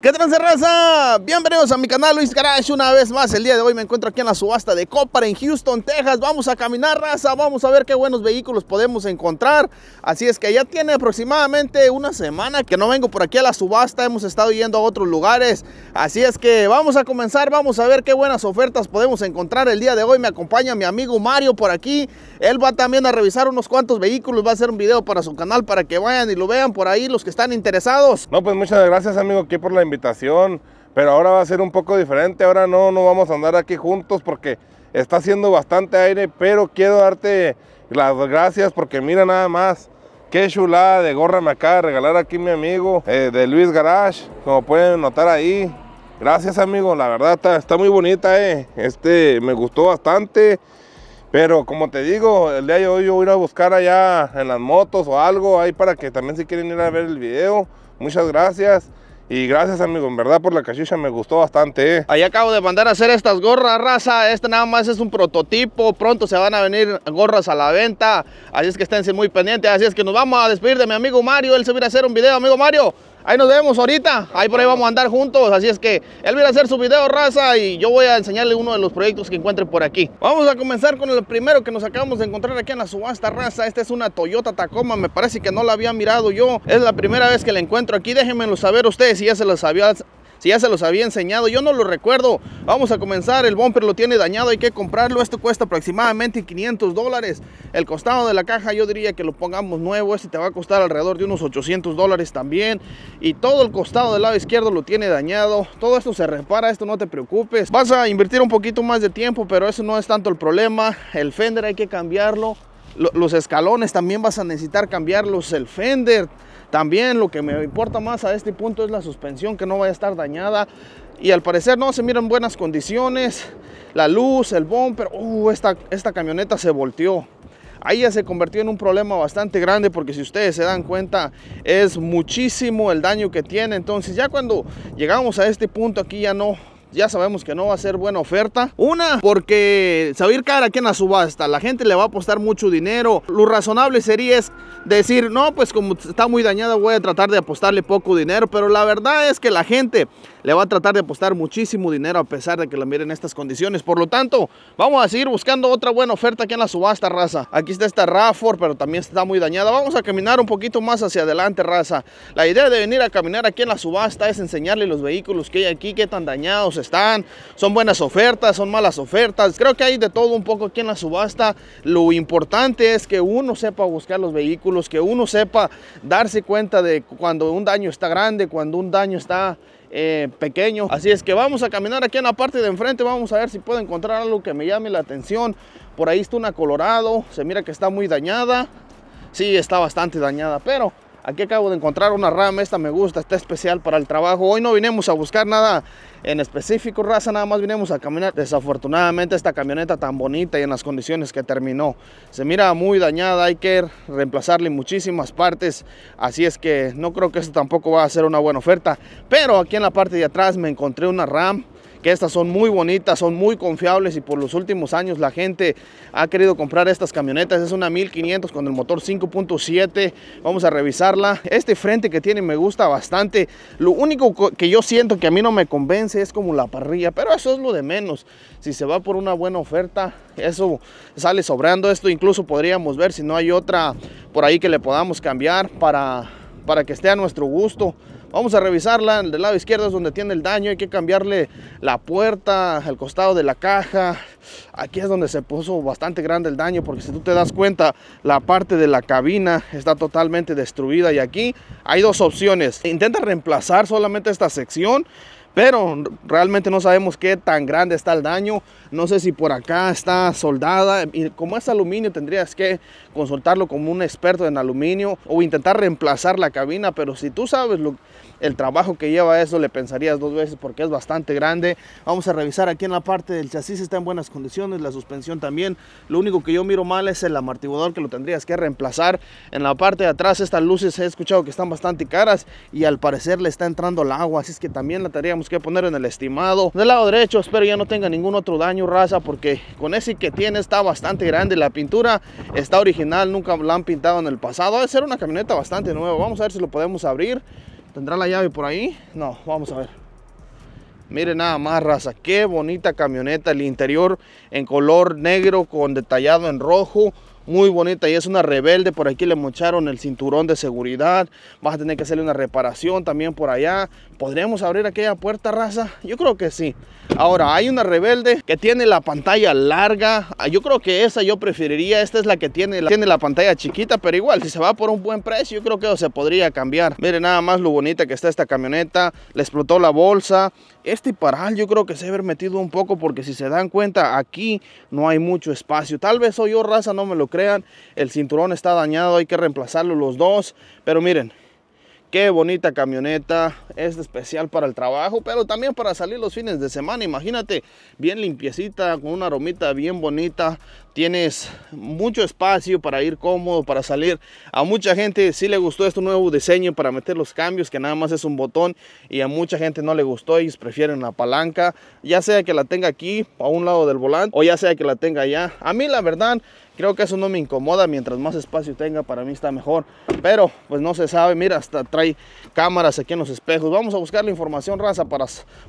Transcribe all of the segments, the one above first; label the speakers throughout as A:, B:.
A: ¿Qué tal, raza? Bienvenidos a mi canal Luis Garage una vez más. El día de hoy me encuentro aquí en la subasta de Copa, en Houston, Texas. Vamos a caminar raza, vamos a ver qué buenos vehículos podemos encontrar. Así es que ya tiene aproximadamente una semana que no vengo por aquí a la subasta. Hemos estado yendo a otros lugares. Así es que vamos a comenzar, vamos a ver qué buenas ofertas podemos encontrar el día de hoy. Me acompaña mi amigo Mario por aquí. Él va también a revisar unos cuantos vehículos. Va a hacer un video para su canal para que vayan y lo vean por ahí los que están interesados. No, pues muchas gracias amigo aquí por la invitación, pero ahora va a ser un poco diferente, ahora no, no vamos a andar aquí juntos porque está haciendo bastante aire, pero quiero darte las gracias porque mira nada más. Qué chulada de gorra me acaba de regalar aquí mi amigo eh, de Luis Garage, como pueden notar ahí. Gracias amigo, la verdad está, muy bonita, eh. este me gustó bastante. Pero como te digo, el día de hoy yo voy a a buscar allá en las motos o algo ahí para que también si quieren ir a ver el video. Muchas gracias. Y gracias, amigo, en verdad por la cachucha me gustó bastante. Eh. Ahí acabo de mandar a hacer estas gorras, raza. Este nada más es un prototipo. Pronto se van a venir gorras a la venta. Así es que estén muy pendientes. Así es que nos vamos a despedir de mi amigo Mario. Él se viene a hacer un video, amigo Mario. Ahí nos vemos ahorita, ahí por ahí vamos a andar juntos, así es que él viene a hacer su video raza y yo voy a enseñarle uno de los proyectos que encuentre por aquí. Vamos a comenzar con el primero que nos acabamos de encontrar aquí en la subasta raza, esta es una Toyota Tacoma, me parece que no la había mirado yo, es la primera vez que la encuentro aquí, déjenmelo saber ustedes si ya se las había si ya se los había enseñado, yo no lo recuerdo. Vamos a comenzar, el bumper lo tiene dañado, hay que comprarlo, esto cuesta aproximadamente 500 dólares. El costado de la caja yo diría que lo pongamos nuevo, este te va a costar alrededor de unos 800 dólares también. Y todo el costado del lado izquierdo lo tiene dañado, todo esto se repara, esto no te preocupes. Vas a invertir un poquito más de tiempo, pero eso no es tanto el problema. El fender hay que cambiarlo. Los escalones también vas a necesitar cambiarlos, el fender, también lo que me importa más a este punto es la suspensión que no vaya a estar dañada. Y al parecer no, se miran buenas condiciones. La luz, el bumper. Uh, esta, esta camioneta se volteó ahí ya se convirtió en un problema bastante grande porque si ustedes se dan cuenta es muchísimo el daño que tiene entonces ya cuando llegamos a este punto aquí ya no ya sabemos que no va a ser buena oferta. Una, porque se va a cara aquí en la subasta. La gente le va a apostar mucho dinero. Lo razonable sería es decir, no, pues como está muy dañada voy a tratar de apostarle poco dinero. Pero la verdad es que la gente le va a tratar de apostar muchísimo dinero a pesar de que la miren en estas condiciones. Por lo tanto, vamos a seguir buscando otra buena oferta aquí en la subasta, raza. Aquí está esta RAFOR, pero también está muy dañada. Vamos a caminar un poquito más hacia adelante, raza. La idea de venir a caminar aquí en la subasta es enseñarle los vehículos que hay aquí, Que están dañados están, son buenas ofertas, son malas ofertas. Creo que hay de todo un poco aquí en la subasta. Lo importante es que uno sepa buscar los vehículos, que uno sepa darse cuenta de cuando un daño está grande, cuando un daño está eh, pequeño. Así es que vamos a caminar aquí en la parte de enfrente. Vamos a ver si puedo encontrar algo que me llame la atención. Por ahí está una Colorado. Se mira que está muy dañada. Sí, está bastante dañada, pero aquí acabo de encontrar una rama. Esta me gusta, está especial para el trabajo. Hoy no vinimos a buscar nada en específico, raza, nada más vinimos a caminar. Desafortunadamente esta camioneta tan bonita y en las condiciones que terminó. Se mira muy dañada, hay que reemplazarle muchísimas partes. Así es que no creo que esto tampoco va a ser una buena oferta. Pero aquí en la parte de atrás me encontré una RAM que estas son muy bonitas, son muy confiables y por los últimos años la gente ha querido comprar estas camionetas. Es una 1500 con el motor 5.7. Vamos a revisarla. Este frente que tiene me gusta bastante. Lo único que yo siento que a mí no me convence es como la parrilla, pero eso es lo de menos. Si se va por una buena oferta, eso sale sobrando. Esto incluso podríamos ver si no hay otra por ahí que le podamos cambiar para, para que esté a nuestro gusto. Vamos a revisarla, del lado izquierdo es donde tiene el daño, hay que cambiarle la puerta, el costado de la caja. Aquí es donde se puso bastante grande el daño porque si tú te das cuenta, la parte de la cabina está totalmente destruida y aquí hay dos opciones. Intenta reemplazar solamente esta sección pero realmente no sabemos qué tan grande está el daño. No sé si por acá está soldada y como es aluminio tendrías que consultarlo como un experto en aluminio o intentar reemplazar la cabina, pero si tú sabes lo, el trabajo que lleva eso, le pensarías dos veces porque es bastante grande. Vamos a revisar aquí en la parte del chasis, está en buenas condiciones, la suspensión también. Lo único que yo miro mal es el amortiguador que lo tendrías que reemplazar. En la parte de atrás estas luces he escuchado que están bastante caras y al parecer le está entrando el agua, así es que también la tendríamos que poner en el estimado. Del lado derecho espero ya no tenga ningún otro daño raza porque con ese que tiene está bastante grande, la pintura está original nunca la han pintado en el pasado. Debe ser una camioneta bastante nueva. Vamos a ver si lo podemos abrir. ¿Tendrá la llave por ahí? No, vamos a ver. Miren nada más, raza. Qué bonita camioneta. El interior en color negro con detallado en rojo muy bonita y es una rebelde. Por aquí le mocharon el cinturón de seguridad. Vas a tener que hacerle una reparación también por allá. ¿Podríamos abrir aquella puerta, raza? Yo creo que sí. Ahora, hay una rebelde que tiene la pantalla larga. Ah, yo creo que esa yo preferiría. Esta es la que tiene tiene la pantalla chiquita, pero igual, si se va por un buen precio, yo creo que se podría cambiar. Miren nada más lo bonita que está esta camioneta. Le explotó la bolsa este paral yo creo que se haber metido un poco porque si se dan cuenta aquí no hay mucho espacio. Tal vez soy yo oh, raza, no me lo crean. El cinturón está dañado, hay que reemplazarlo los dos. Pero miren, Qué bonita camioneta, es especial para el trabajo, pero también para salir los fines de semana. Imagínate, bien limpiecita, con una aromita bien bonita. Tienes mucho espacio para ir cómodo, para salir. A mucha gente sí le gustó este nuevo diseño para meter los cambios, que nada más es un botón. Y a mucha gente no le gustó, y prefieren la palanca. Ya sea que la tenga aquí, a un lado del volante, o ya sea que la tenga allá. A mí la verdad Creo que eso no me incomoda, mientras más espacio tenga para mí está mejor. Pero pues no se sabe, mira, hasta trae cámaras aquí en los espejos. Vamos a buscar la información raza para,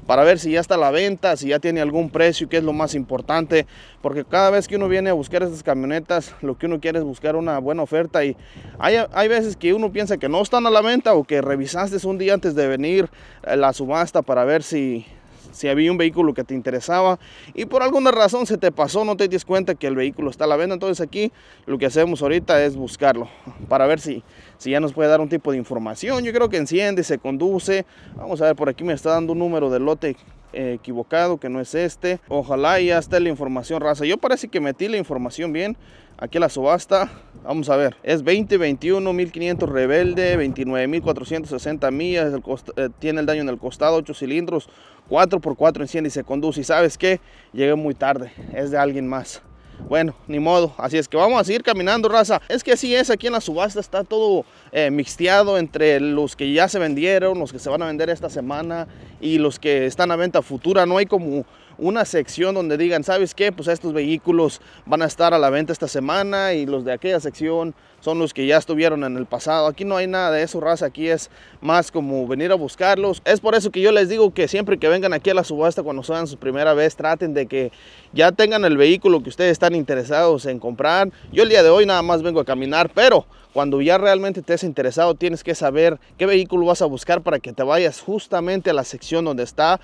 A: para ver si ya está a la venta, si ya tiene algún precio, que es lo más importante. Porque cada vez que uno viene a buscar estas camionetas, lo que uno quiere es buscar una buena oferta. Y hay, hay veces que uno piensa que no están a la venta o que revisaste un día antes de venir eh, la subasta para ver si si había un vehículo que te interesaba y por alguna razón se te pasó, no te diste cuenta que el vehículo está a la venta, entonces aquí lo que hacemos ahorita es buscarlo para ver si, si ya nos puede dar un tipo de información. Yo creo que enciende, se conduce. Vamos a ver, por aquí me está dando un número de lote eh, equivocado que no es este. Ojalá ya esté la información raza. Yo parece que metí la información bien aquí la subasta vamos a ver es 20 21 1500 rebelde 29.460 millas eh, tiene el daño en el costado 8 cilindros 4x4 enciende y se conduce y sabes que llegué muy tarde es de alguien más bueno, ni modo, así es que vamos a seguir caminando, raza. Es que así es, aquí en la subasta está todo eh, mixteado entre los que ya se vendieron, los que se van a vender esta semana y los que están a venta futura. No hay como una sección donde digan, ¿sabes qué? Pues estos vehículos van a estar a la venta esta semana y los de aquella sección son los que ya estuvieron en el pasado. Aquí no hay nada de eso, raza. Aquí es más como venir a buscarlos. Es por eso que yo les digo que siempre que vengan aquí a la subasta, cuando sean su primera vez, traten de que ya tengan el vehículo que ustedes están interesados en comprar. Yo el día de hoy nada más vengo a caminar, pero cuando ya realmente te es interesado, tienes que saber qué vehículo vas a buscar para que te vayas justamente a la sección donde está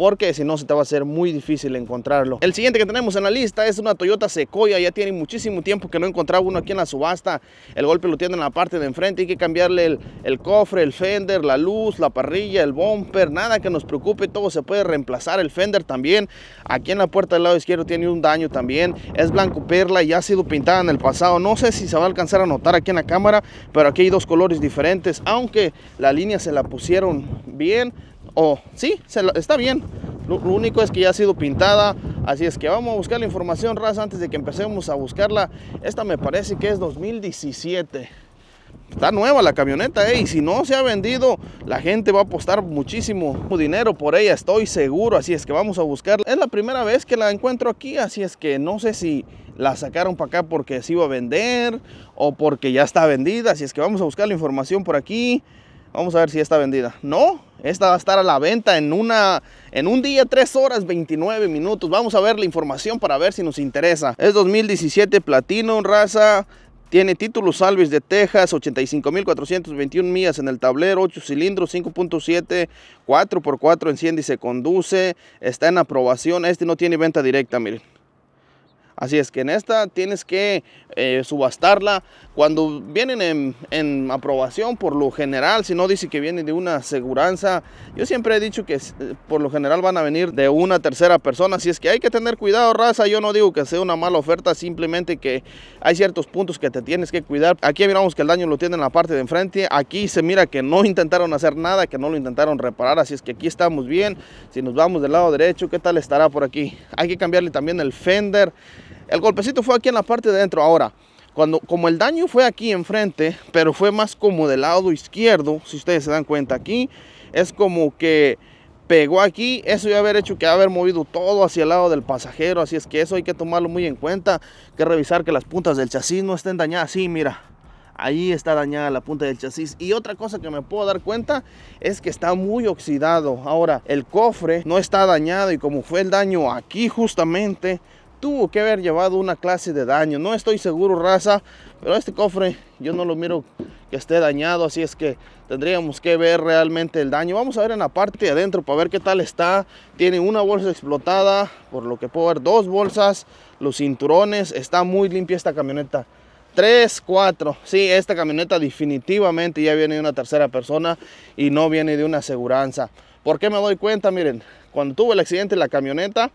A: porque si no se te va a hacer muy difícil encontrarlo. El siguiente que tenemos en la lista es una Toyota Sequoia, ya tiene muchísimo tiempo que no encontraba uno aquí en la subasta, el golpe lo tiene en la parte de enfrente, hay que cambiarle el, el cofre, el fender, la luz, la parrilla, el bumper, nada que nos preocupe, todo se puede reemplazar, el fender también, aquí en la puerta del lado izquierdo tiene un daño también, es blanco perla y ha sido pintada en el pasado, no sé si se va a alcanzar a notar aquí en la cámara, pero aquí hay dos colores diferentes, aunque la línea se la pusieron bien, o oh, sí, está bien. Lo, único es que ya ha sido pintada, así es que vamos a buscar la información, raza, antes de que empecemos a buscarla. Esta me parece que es 2017. Está nueva la camioneta, eh, y si no se ha vendido, la gente va a apostar muchísimo dinero por ella, estoy seguro, así es que vamos a buscarla. Es la primera vez que la encuentro aquí, así es que no sé si la sacaron para acá porque se iba a vender o porque ya está vendida, así es que vamos a buscar la información por aquí. Vamos a ver si está vendida. No, esta va a estar a la venta en, una, en un día, 3 horas 29 minutos. Vamos a ver la información para ver si nos interesa. Es 2017 platino raza. Tiene título Salvis de Texas, 85.421 millas en el tablero, 8 cilindros, 5.7, 4x4 enciende y se conduce. Está en aprobación. Este no tiene venta directa, miren. Así es que en esta tienes que eh, subastarla. Cuando vienen en, aprobación, por lo general, si no dice que vienen de una aseguranza, yo siempre he dicho que eh, por lo general van a venir de una tercera persona. Así es que hay que tener cuidado, raza. Yo no digo que sea una mala oferta, simplemente que hay ciertos puntos que te tienes que cuidar. Aquí miramos que el daño lo tiene en la parte de enfrente. Aquí se mira que no intentaron hacer nada, que no lo intentaron reparar. Así es que aquí estamos bien. Si nos vamos del lado derecho, ¿qué tal estará por aquí? Hay que cambiarle también el fender. El golpecito fue aquí en la parte de adentro. Ahora, cuando, como el daño fue aquí enfrente, pero fue más como del lado izquierdo, si ustedes se dan cuenta aquí, es como que pegó aquí, eso a haber hecho que haber movido todo hacia el lado del pasajero, así es que eso hay que tomarlo muy en cuenta, hay que revisar que las puntas del chasis no estén dañadas, sí, mira, ahí está dañada la punta del chasis y otra cosa que me puedo dar cuenta es que está muy oxidado ahora el cofre no está dañado y como fue el daño aquí justamente tuvo que haber llevado una clase de daño. No estoy seguro, raza, pero este cofre yo no lo miro que esté dañado, así es que tendríamos que ver realmente el daño. Vamos a ver en la parte de adentro para ver qué tal está. Tiene una bolsa explotada, por lo que puedo ver dos bolsas, los cinturones, está muy limpia esta camioneta. 3, 4. Sí, esta camioneta definitivamente ya viene de una tercera persona y no viene de una aseguranza. ¿Por qué me doy cuenta? Miren, cuando tuvo el accidente en la camioneta,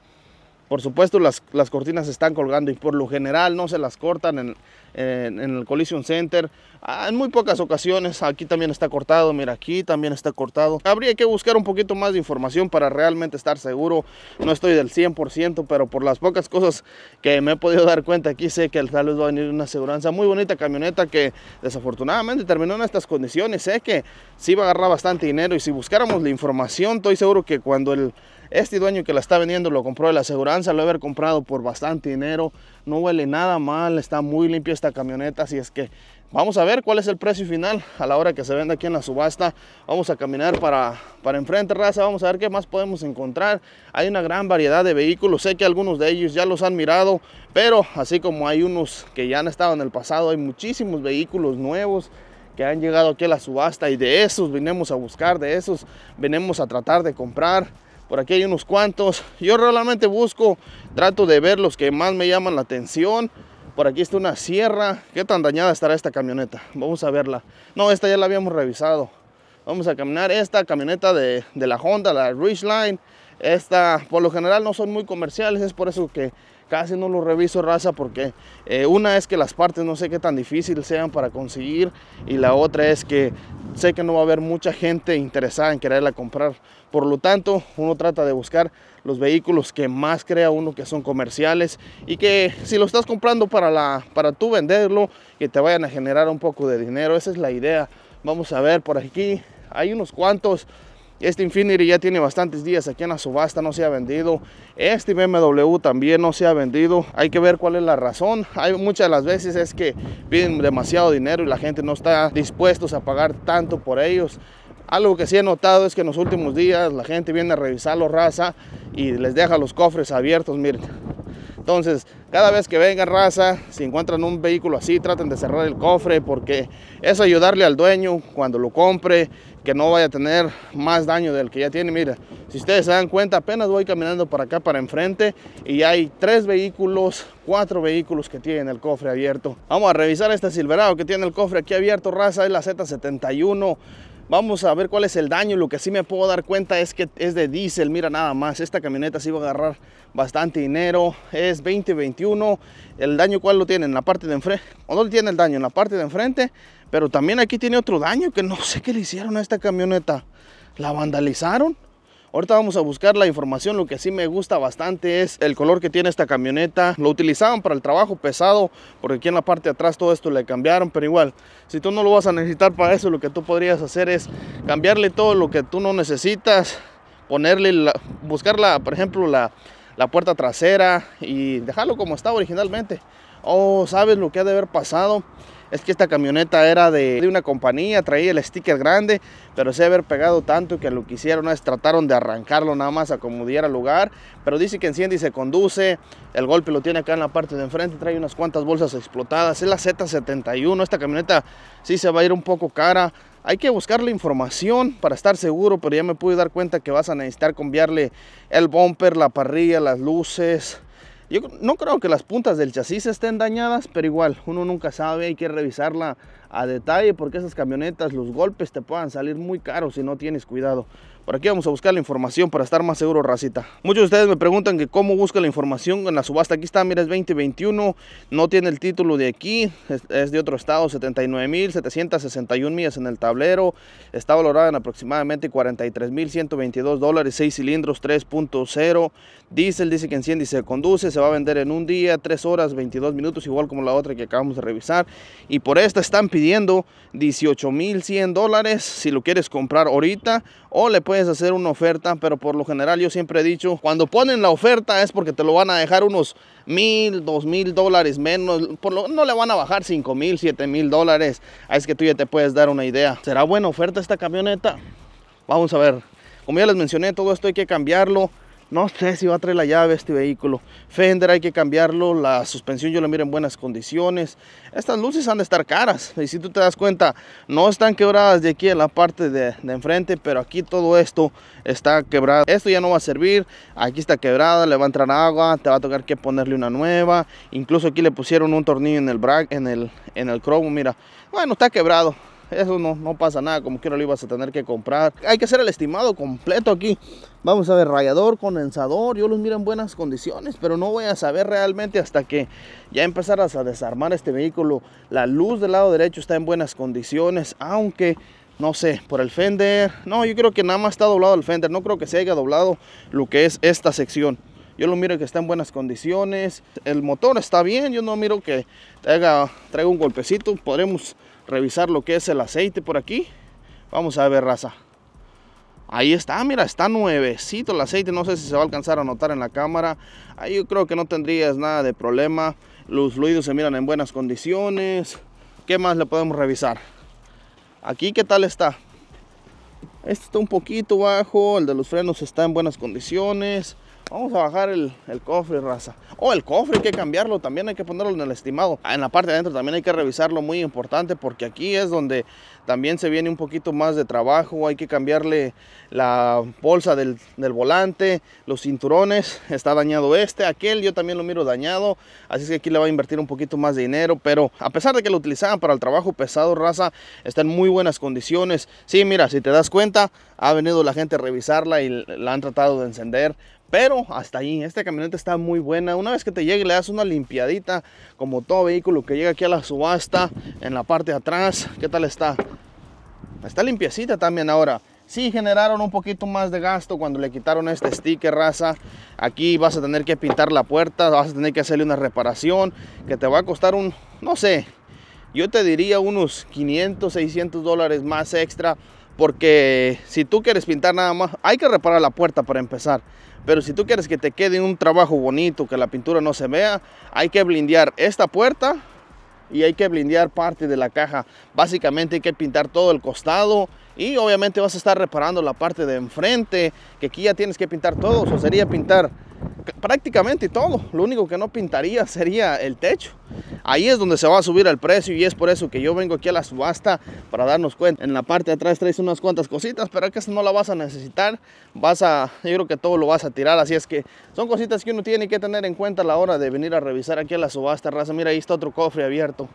A: por supuesto, las, las cortinas se están colgando y por lo general no se las cortan en, en, el Collision Center. Ah, en muy pocas ocasiones, aquí también está cortado, mira, aquí también está cortado. Habría que buscar un poquito más de información para realmente estar seguro. No estoy del 100%, pero por las pocas cosas que me he podido dar cuenta aquí, sé que tal vez va a venir una seguridad Muy bonita camioneta que desafortunadamente terminó en estas condiciones. Sé que sí va a agarrar bastante dinero y si buscáramos la información, estoy seguro que cuando el este dueño que la está vendiendo lo compró de la aseguranza, lo haber comprado por bastante dinero. No huele nada mal, está muy limpia esta camioneta, así es que vamos a ver cuál es el precio final a la hora que se venda aquí en la subasta. Vamos a caminar para, para enfrente, raza, vamos a ver qué más podemos encontrar. Hay una gran variedad de vehículos, sé que algunos de ellos ya los han mirado, pero así como hay unos que ya han estado en el pasado, hay muchísimos vehículos nuevos que han llegado aquí a la subasta y de esos venimos a buscar, de esos venimos a tratar de comprar. Por aquí hay unos cuantos. Yo realmente busco, trato de ver los que más me llaman la atención. Por aquí está una sierra. ¿Qué tan dañada estará esta camioneta? Vamos a verla. No, esta ya la habíamos revisado. Vamos a caminar esta camioneta de, de la Honda, la Ridgeline. Esta, por lo general, no son muy comerciales. Es por eso que Casi no lo reviso raza porque eh, una es que las partes no sé qué tan difícil sean para conseguir y la otra es que sé que no va a haber mucha gente interesada en quererla comprar. Por lo tanto, uno trata de buscar los vehículos que más crea uno que son comerciales y que si lo estás comprando para, la, para tú venderlo, que te vayan a generar un poco de dinero. Esa es la idea. Vamos a ver por aquí. Hay unos cuantos este Infinity ya tiene bastantes días aquí en la subasta, no se ha vendido. Este BMW también no se ha vendido. Hay que ver cuál es la razón. Hay muchas de las veces es que piden demasiado dinero y la gente no está dispuestos a pagar tanto por ellos. Algo que sí he notado es que en los últimos días la gente viene a revisar los raza y les deja los cofres abiertos, miren. Entonces, cada vez que vengan raza, si encuentran un vehículo así, traten de cerrar el cofre porque es ayudarle al dueño cuando lo compre que no vaya a tener más daño del que ya tiene. Mira, si ustedes se dan cuenta, apenas voy caminando para acá, para enfrente, y hay tres vehículos, cuatro vehículos que tienen el cofre abierto. Vamos a revisar este Silverado que tiene el cofre aquí abierto, raza, es la Z71. Vamos a ver cuál es el daño. Lo que sí me puedo dar cuenta es que es de diésel. Mira nada más, esta camioneta sí va a agarrar bastante dinero. Es 2021. El daño cuál lo tiene en la parte de enfrente. ¿O dónde tiene el daño? En la parte de enfrente. Pero también aquí tiene otro daño que no sé qué le hicieron a esta camioneta. La vandalizaron. Ahorita vamos a buscar la información. Lo que sí me gusta bastante es el color que tiene esta camioneta. Lo utilizaban para el trabajo pesado porque aquí en la parte de atrás todo esto le cambiaron. Pero igual, si tú no lo vas a necesitar para eso, lo que tú podrías hacer es cambiarle todo lo que tú no necesitas. Ponerle, buscarla buscar por ejemplo, la, la puerta trasera y dejarlo como estaba originalmente. o oh, ¿sabes lo que ha de haber pasado? es que esta camioneta era de, una compañía, traía el sticker grande, pero se haber pegado tanto que lo que hicieron es trataron de arrancarlo nada más a como diera lugar, pero dice que enciende y se conduce, el golpe lo tiene acá en la parte de enfrente, trae unas cuantas bolsas explotadas, es la Z71, esta camioneta sí se va a ir un poco cara, hay que buscar la información para estar seguro, pero ya me pude dar cuenta que vas a necesitar cambiarle el bumper, la parrilla, las luces, yo no creo que las puntas del chasis estén dañadas, pero igual, uno nunca sabe, hay que revisarla a detalle porque esas camionetas, los golpes te puedan salir muy caros si no tienes cuidado. Por aquí vamos a buscar la información para estar más seguro, racita. Muchos de ustedes me preguntan que cómo busca la información en la subasta. Aquí está, mira, es 2021, no tiene el título de aquí, es, de otro estado, 79.761 millas en el tablero. Está valorada en aproximadamente 43.122 dólares, 6 cilindros, 3.0. Diesel dice que enciende y se conduce, se va a vender en un día, 3 horas, 22 minutos, igual como la otra que acabamos de revisar. Y por esta están pidiendo mil 18,100 dólares si lo quieres comprar ahorita o le puedes hacer una oferta, pero por lo general yo siempre he dicho, cuando ponen la oferta es porque te lo van a dejar unos mil, dos mil dólares menos, por lo no le van a bajar cinco mil, siete mil dólares, ah, es que tú ya te puedes dar una idea. ¿Será buena oferta esta camioneta? Vamos a ver. Como ya les mencioné, todo esto hay que cambiarlo no sé si va a traer la llave este vehículo. Fender hay que cambiarlo. La suspensión yo la miro en buenas condiciones. Estas luces han de estar caras. Y si tú te das cuenta, no están quebradas de aquí en la parte de, enfrente. Pero aquí todo esto está quebrado. Esto ya no va a servir. Aquí está quebrada. Le va a entrar agua. Te va a tocar que ponerle una nueva. Incluso aquí le pusieron un tornillo en el, en el, en el cromo. Mira. Bueno, está quebrado eso no, pasa nada, como no lo ibas a tener que comprar. Hay que hacer el estimado completo aquí. Vamos a ver, rayador, condensador, yo los miro en buenas condiciones, pero no voy a saber realmente hasta que ya empezaras a desarmar este vehículo. La luz del lado derecho está en buenas condiciones, aunque no sé, por el fender. No, yo creo que nada más está doblado el fender. No creo que se haya doblado lo que es esta sección. Yo lo miro que está en buenas condiciones. El motor está bien. Yo no miro que traiga, traiga un golpecito. Podremos revisar lo que es el aceite por aquí. Vamos a ver, raza. Ahí está, mira, está nuevecito el aceite. No sé si se va a alcanzar a notar en la cámara. Ahí yo creo que no tendrías nada de problema. Los fluidos se miran en buenas condiciones. ¿Qué más le podemos revisar? Aquí, ¿qué tal está? Este está un poquito bajo. El de los frenos está en buenas condiciones. Vamos a bajar el, cofre, raza. O oh, el cofre hay que cambiarlo, también hay que ponerlo en el estimado. Ah, en la parte de adentro también hay que revisarlo, muy importante, porque aquí es donde también se viene un poquito más de trabajo. Hay que cambiarle la bolsa del, volante, los cinturones. Está dañado este, aquel, yo también lo miro dañado. Así que aquí le va a invertir un poquito más de dinero. Pero a pesar de que lo utilizaban para el trabajo pesado, raza, está en muy buenas condiciones. Sí, mira, si te das cuenta, ha venido la gente a revisarla y la han tratado de encender pero hasta ahí, este camioneta está muy buena. Una vez que te llegue le das una limpiadita, como todo vehículo que llega aquí a la subasta, en la parte de atrás. ¿Qué tal está? Está limpiecita también ahora. Sí generaron un poquito más de gasto cuando le quitaron este sticker, raza. Aquí vas a tener que pintar la puerta, vas a tener que hacerle una reparación que te va a costar un, no sé, yo te diría unos 500, 600 dólares más extra porque si tú quieres pintar nada más, hay que reparar la puerta para empezar. Pero si tú quieres que te quede un trabajo bonito, que la pintura no se vea, hay que blindear esta puerta y hay que blindear parte de la caja. Básicamente hay que pintar todo el costado y obviamente vas a estar reparando la parte de enfrente, que aquí ya tienes que pintar todo. O sería pintar prácticamente todo. Lo único que no pintaría sería el techo. Ahí es donde se va a subir el precio y es por eso que yo vengo aquí a la subasta para darnos cuenta. En la parte de atrás traes unas cuantas cositas, pero que no la vas a necesitar. Vas a, yo creo que todo lo vas a tirar, así es que son cositas que uno tiene que tener en cuenta a la hora de venir a revisar aquí a la subasta. Raza, mira, ahí está otro cofre abierto.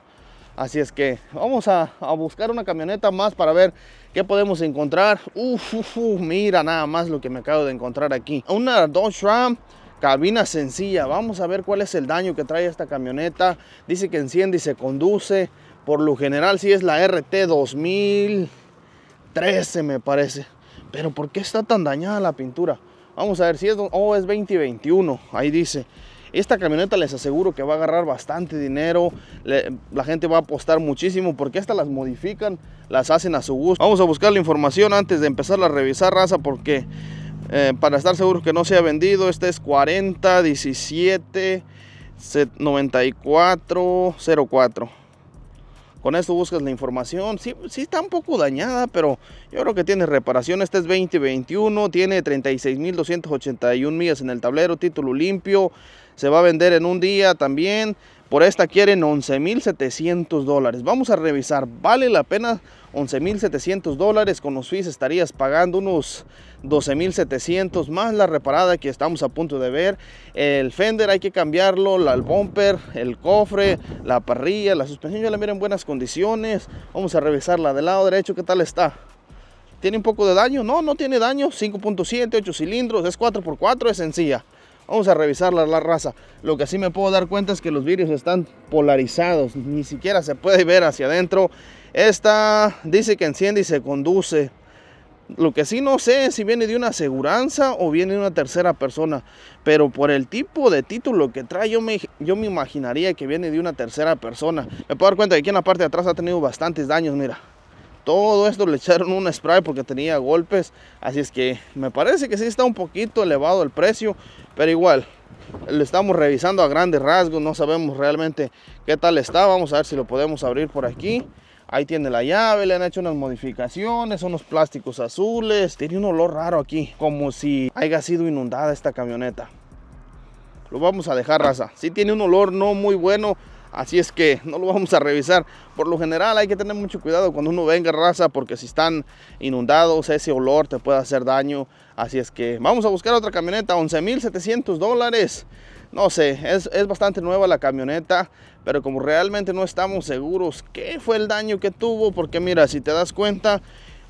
A: Así es que vamos a buscar una camioneta más para ver ¿Qué podemos encontrar? Uf, mira nada más lo que me acabo de encontrar aquí. Una Dodge Ram cabina sencilla. Vamos a ver cuál es el daño que trae esta camioneta. Dice que enciende y se conduce. Por lo general si es la RT 2013 me parece. Pero ¿por qué está tan dañada la pintura? Vamos a ver si es... Oh, es 2021. Ahí dice. Esta camioneta les aseguro que va a agarrar bastante dinero, la gente va a apostar muchísimo porque estas las modifican, las hacen a su gusto. Vamos a buscar la información antes de empezar a revisar raza porque eh, para estar seguros que no se ha vendido, este es 40 17 94 Con esto buscas la información. Sí, sí, está un poco dañada, pero yo creo que tiene reparación. Este es 2021, tiene 36.281 millas en el tablero, título limpio, se va a vender en un día también. Por esta quieren 11.700 dólares. Vamos a revisar, ¿vale la pena 11.700 dólares? Con los fees estarías pagando unos 12.700 más la reparada que estamos a punto de ver. El fender hay que cambiarlo, el bumper, el cofre, la parrilla, la suspensión ya la miren en buenas condiciones. Vamos a revisarla del lado derecho, ¿qué tal está? ¿Tiene un poco de daño? No, no tiene daño. 5.7, 8 cilindros, es 4x4, es sencilla. Vamos a revisar la, raza. Lo que sí me puedo dar cuenta es que los vidrios están polarizados. Ni siquiera se puede ver hacia adentro. Esta dice que enciende y se conduce. Lo que sí no sé es si viene de una aseguranza o viene de una tercera persona. Pero por el tipo de título que trae, yo me, yo me imaginaría que viene de una tercera persona. Me puedo dar cuenta que aquí en la parte de atrás ha tenido bastantes daños, mira. Todo esto le echaron un spray porque tenía golpes. Así es que me parece que sí está un poquito elevado el precio. Pero igual, lo estamos revisando a grandes rasgos. No sabemos realmente qué tal está. Vamos a ver si lo podemos abrir por aquí. Ahí tiene la llave, le han hecho unas modificaciones, unos plásticos azules. Tiene un olor raro aquí, como si haya sido inundada esta camioneta. Lo vamos a dejar, raza. Sí tiene un olor no muy bueno. Así es que no lo vamos a revisar. Por lo general hay que tener mucho cuidado cuando uno venga raza porque si están inundados ese olor te puede hacer daño. Así es que vamos a buscar otra camioneta, 11.700 dólares. No sé, es, es, bastante nueva la camioneta, pero como realmente no estamos seguros qué fue el daño que tuvo, porque mira, si te das cuenta,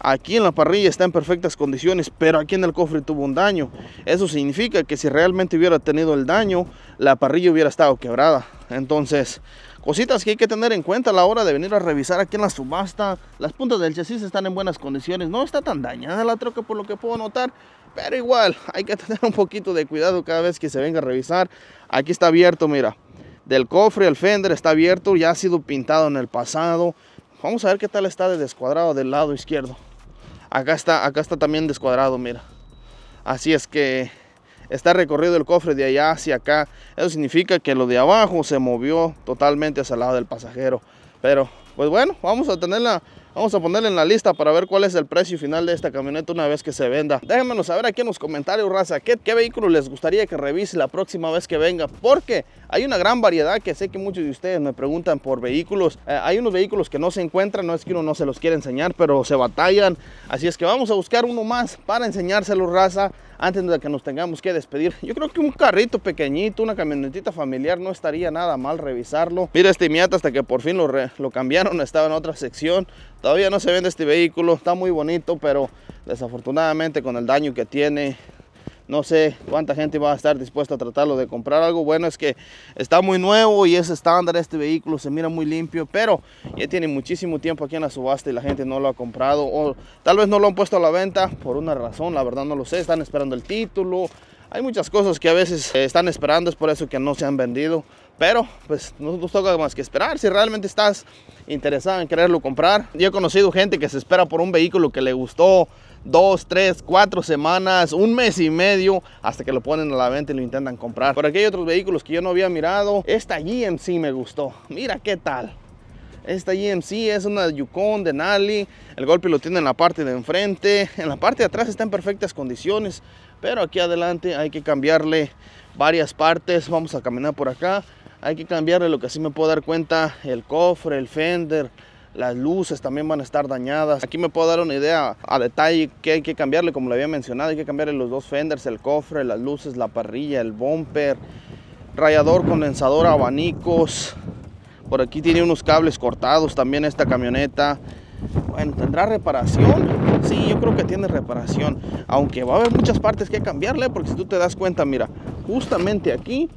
A: Aquí en la parrilla está en perfectas condiciones, pero aquí en el cofre tuvo un daño. Eso significa que si realmente hubiera tenido el daño, la parrilla hubiera estado quebrada. Entonces, cositas que hay que tener en cuenta a la hora de venir a revisar aquí en la subasta. Las puntas del chasis están en buenas condiciones, no está tan dañada la troca por lo que puedo notar, pero igual hay que tener un poquito de cuidado cada vez que se venga a revisar. Aquí está abierto, mira, del cofre el fender está abierto, ya ha sido pintado en el pasado. Vamos a ver qué tal está de descuadrado del lado izquierdo. Acá está, acá está también descuadrado, mira. Así es que está recorrido el cofre de allá hacia acá. Eso significa que lo de abajo se movió totalmente hacia el lado del pasajero. Pero, pues bueno, vamos a tener la, Vamos a ponerle en la lista para ver cuál es el precio final de esta camioneta una vez que se venda. Déjenmelo saber aquí en los comentarios, raza, ¿qué, qué vehículo les gustaría que revise la próxima vez que venga. Porque hay una gran variedad que sé que muchos de ustedes me preguntan por vehículos. Eh, hay unos vehículos que no se encuentran, no es que uno no se los quiera enseñar, pero se batallan. Así es que vamos a buscar uno más para enseñárselo, raza antes de que nos tengamos que despedir. Yo creo que un carrito pequeñito, una camionetita familiar, no estaría nada mal revisarlo. Mira este Miata hasta que por fin lo, lo cambiaron, estaba en otra sección. Todavía no se vende este vehículo, está muy bonito, pero desafortunadamente con el daño que tiene no sé cuánta gente va a estar dispuesta a tratarlo de comprar. Algo bueno es que está muy nuevo y es estándar este vehículo, se mira muy limpio, pero ya tiene muchísimo tiempo aquí en la subasta y la gente no lo ha comprado o tal vez no lo han puesto a la venta por una razón, la verdad no lo sé, están esperando el título. Hay muchas cosas que a veces eh, están esperando, es por eso que no se han vendido. Pero pues no nos toca más que esperar. Si realmente estás interesado en quererlo comprar. Yo he conocido gente que se espera por un vehículo que le gustó dos, tres, cuatro semanas, un mes y medio, hasta que lo ponen a la venta y lo intentan comprar. Por aquí hay otros vehículos que yo no había mirado. Esta GMC me gustó. Mira qué tal. Esta GMC es una Yukon Nali. El golpe lo tiene en la parte de enfrente. En la parte de atrás está en perfectas condiciones. Pero aquí adelante hay que cambiarle varias partes. Vamos a caminar por acá. Hay que cambiarle lo que así me puedo dar cuenta. El cofre, el fender, las luces también van a estar dañadas. Aquí me puedo dar una idea a detalle que hay que cambiarle, como le había mencionado, hay que cambiarle los dos fenders, el cofre, las luces, la parrilla, el bumper, rayador, condensador, abanicos. Por aquí tiene unos cables cortados también esta camioneta. Bueno, ¿tendrá reparación? Sí, yo creo que tiene reparación. Aunque va a haber muchas partes que cambiarle, porque si tú te das cuenta, mira, justamente aquí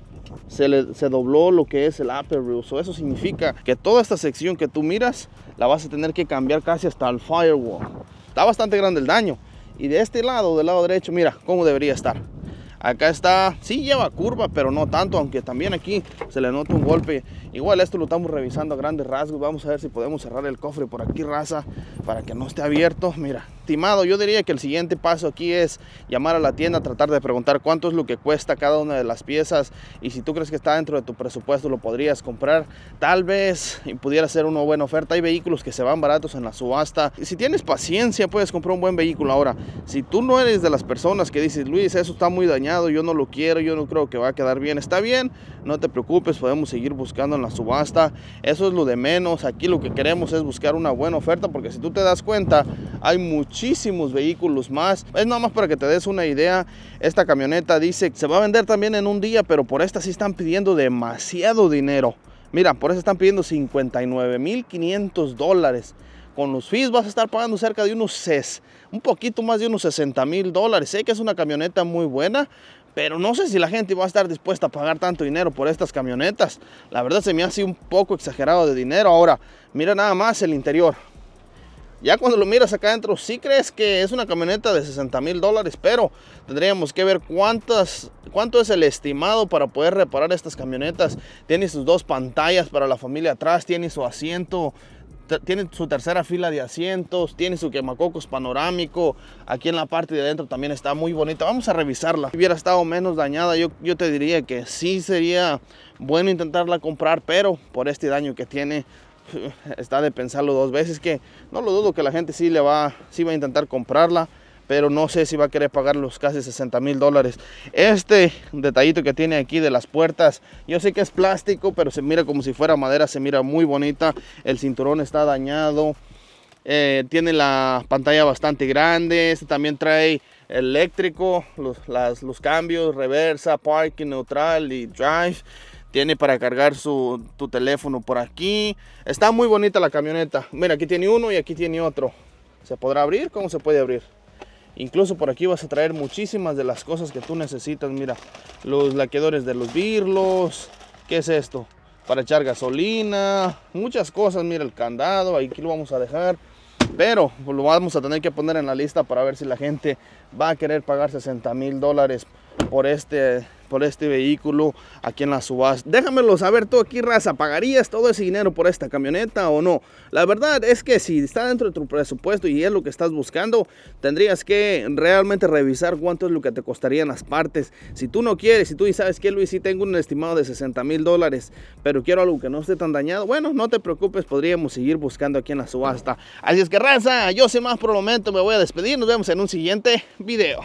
A: se, le, dobló lo que es el upper reuse. So, eso significa que toda esta sección que tú miras la vas a tener que cambiar casi hasta el firewall. Está bastante grande el daño. Y de este lado, del lado derecho, mira cómo debería estar. Acá está, sí lleva curva, pero no tanto, aunque también aquí se le nota un golpe Igual esto lo estamos revisando a grandes rasgos. Vamos a ver si podemos cerrar el cofre por aquí, raza, para que no esté abierto. Mira, timado, yo diría que el siguiente paso aquí es llamar a la tienda, tratar de preguntar cuánto es lo que cuesta cada una de las piezas. Y si tú crees que está dentro de tu presupuesto, lo podrías comprar. Tal vez pudiera ser una buena oferta. Hay vehículos que se van baratos en la subasta. Si tienes paciencia, puedes comprar un buen vehículo. Ahora, si tú no eres de las personas que dices, Luis, eso está muy dañado, yo no lo quiero, yo no creo que va a quedar bien, está bien, no te preocupes, podemos seguir buscando en la subasta. Eso es lo de menos. Aquí lo que queremos es buscar una buena oferta porque si tú te das cuenta, hay muchísimos vehículos más. Es nada más para que te des una idea. Esta camioneta dice que se va a vender también en un día, pero por esta sí están pidiendo demasiado dinero. Mira, por eso están pidiendo 59.500 dólares. Con los fees vas a estar pagando cerca de unos 6, un poquito más de unos 60 mil dólares. Sé que es una camioneta muy buena, pero no sé si la gente va a estar dispuesta a pagar tanto dinero por estas camionetas. La verdad se me hace un poco exagerado de dinero. Ahora, mira nada más el interior. Ya cuando lo miras acá adentro, sí crees que es una camioneta de 60 mil dólares, pero tendríamos que ver cuántas, cuánto es el estimado para poder reparar estas camionetas. Tiene sus dos pantallas para la familia atrás, tiene su asiento tiene su tercera fila de asientos, tiene su quemacocos panorámico, aquí en la parte de adentro también está muy bonita. Vamos a revisarla. Si hubiera estado menos dañada, yo, te diría que sí sería bueno intentarla comprar, pero por este daño que tiene, está de pensarlo dos veces, que no lo dudo que la gente sí le va, sí va a intentar comprarla pero no sé si va a querer pagar los casi 60 mil dólares. Este detallito que tiene aquí de las puertas, yo sé que es plástico, pero se mira como si fuera madera, se mira muy bonita. El cinturón está dañado, eh, tiene la pantalla bastante grande, este también trae eléctrico, los, los cambios, reversa, parking neutral y drive. Tiene para cargar su, tu teléfono por aquí. Está muy bonita la camioneta. Mira, aquí tiene uno y aquí tiene otro. ¿Se podrá abrir? ¿Cómo se puede abrir? Incluso por aquí vas a traer muchísimas de las cosas que tú necesitas. Mira, los laqueadores de los birlos. ¿Qué es esto? Para echar gasolina. Muchas cosas. Mira, el candado. Aquí lo vamos a dejar. Pero lo vamos a tener que poner en la lista para ver si la gente va a querer pagar 60 mil dólares por este por este vehículo aquí en la subasta. Déjamelo saber tú aquí, raza. ¿Pagarías todo ese dinero por esta camioneta o no? La verdad es que si está dentro de tu presupuesto y es lo que estás buscando, tendrías que realmente revisar cuánto es lo que te costarían las partes. Si tú no quieres, si tú y sabes que Luis, Y tengo un estimado de 60 mil dólares, pero quiero algo que no esté tan dañado, bueno, no te preocupes, podríamos seguir buscando aquí en la subasta. Así es que, raza, yo sé más por el momento, me voy a despedir. Nos vemos en un siguiente video.